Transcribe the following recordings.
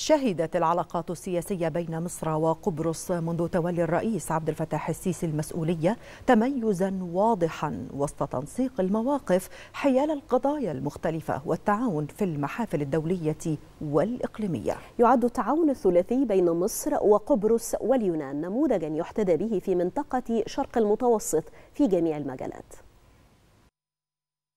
شهدت العلاقات السياسية بين مصر وقبرص منذ تولي الرئيس عبد الفتاح السيسي المسؤولية تميزا واضحا وسط تنسيق المواقف حيال القضايا المختلفة والتعاون في المحافل الدولية والإقليمية يعد التعاون الثلاثي بين مصر وقبرص واليونان نموذجا يحتذى به في منطقة شرق المتوسط في جميع المجالات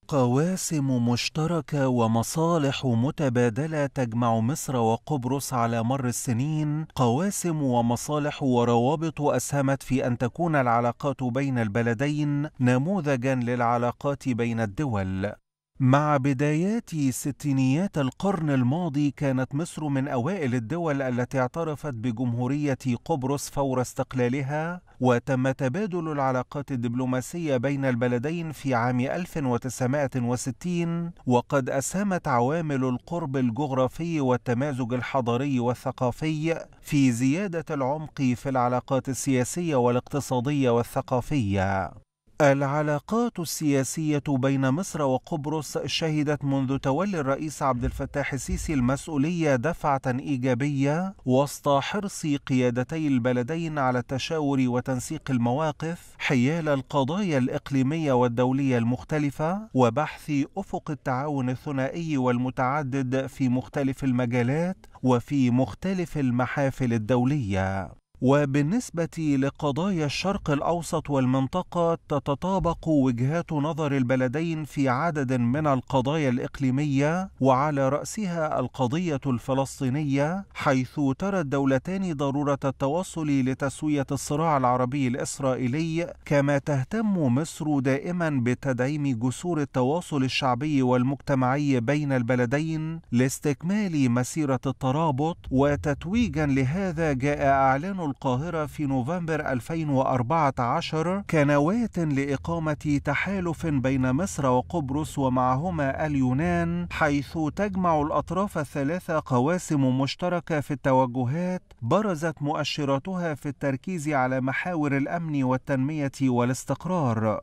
قواسم مشتركة ومصالح متبادلة تجمع مصر وقبرص على مر السنين، قواسم ومصالح وروابط أسهمت في أن تكون العلاقات بين البلدين نموذجا للعلاقات بين الدول، مع بدايات ستينيات القرن الماضي كانت مصر من أوائل الدول التي اعترفت بجمهورية قبرص فور استقلالها وتم تبادل العلاقات الدبلوماسية بين البلدين في عام 1960 وقد أسهمت عوامل القرب الجغرافي والتمازج الحضاري والثقافي في زيادة العمق في العلاقات السياسية والاقتصادية والثقافية العلاقات السياسية بين مصر وقبرص شهدت منذ تولي الرئيس عبد الفتاح السيسي المسؤولية دفعة إيجابية وسط حرص قيادتي البلدين على التشاور وتنسيق المواقف حيال القضايا الإقليمية والدولية المختلفة وبحث أفق التعاون الثنائي والمتعدد في مختلف المجالات وفي مختلف المحافل الدولية وبالنسبة لقضايا الشرق الأوسط والمنطقة تتطابق وجهات نظر البلدين في عدد من القضايا الإقليمية وعلى رأسها القضية الفلسطينية حيث ترى الدولتان ضرورة التوصل لتسوية الصراع العربي الإسرائيلي كما تهتم مصر دائما بتدعيم جسور التواصل الشعبي والمجتمعي بين البلدين لاستكمال مسيرة الترابط وتتويجا لهذا جاء إعلان القاهرة في نوفمبر 2014 كنواة لإقامة تحالف بين مصر وقبرص ومعهما اليونان حيث تجمع الأطراف الثلاثة قواسم مشتركة في التوجهات برزت مؤشراتها في التركيز على محاور الأمن والتنمية والاستقرار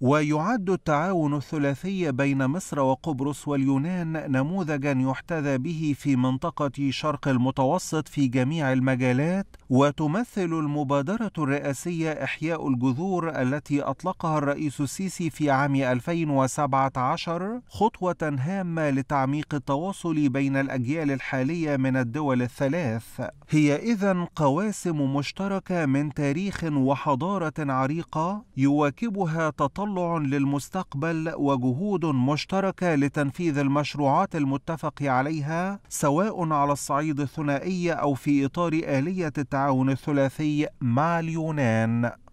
ويعد التعاون الثلاثي بين مصر وقبرص واليونان نموذجا يحتذى به في منطقه شرق المتوسط في جميع المجالات وتمثل المبادرة الرئاسية إحياء الجذور التي أطلقها الرئيس السيسي في عام 2017 خطوة هامة لتعميق التواصل بين الأجيال الحالية من الدول الثلاث. هي إذا قواسم مشتركة من تاريخ وحضارة عريقة يواكبها تطلع للمستقبل وجهود مشتركة لتنفيذ المشروعات المتفق عليها سواء على الصعيد الثنائي أو في إطار آلية التعليم التعاون الثلاثي مع اليونان